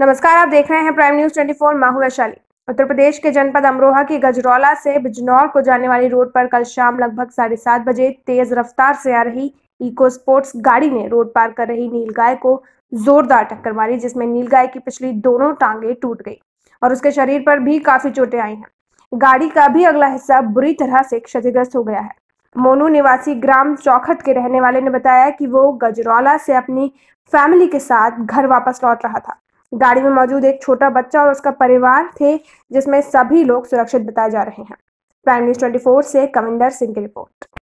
नमस्कार आप देख रहे हैं प्राइम न्यूज 24 फोर माहू वैशाली उत्तर प्रदेश के जनपद अमरोहा के गजरौला से बिजनौर को जाने वाली रोड पर कल शाम लगभग साढ़े सात बजे तेज रफ्तार से आ रही इको स्पोर्ट्स गाड़ी ने रोड पार कर रही गाय को जोरदार टक्कर मारी जिसमें गाय की पिछली दोनों टांगे टूट गई और उसके शरीर पर भी काफी चोटें आई हैं गाड़ी का भी अगला हिस्सा बुरी तरह से क्षतिग्रस्त हो गया है मोनू निवासी ग्राम चौखट के रहने वाले ने बताया कि वो गजरौला से अपनी फैमिली के साथ घर वापस लौट रहा था गाड़ी में मौजूद एक छोटा बच्चा और उसका परिवार थे जिसमें सभी लोग सुरक्षित बताए जा रहे हैं प्राइम न्यूज ट्वेंटी से कविंदर सिंह की रिपोर्ट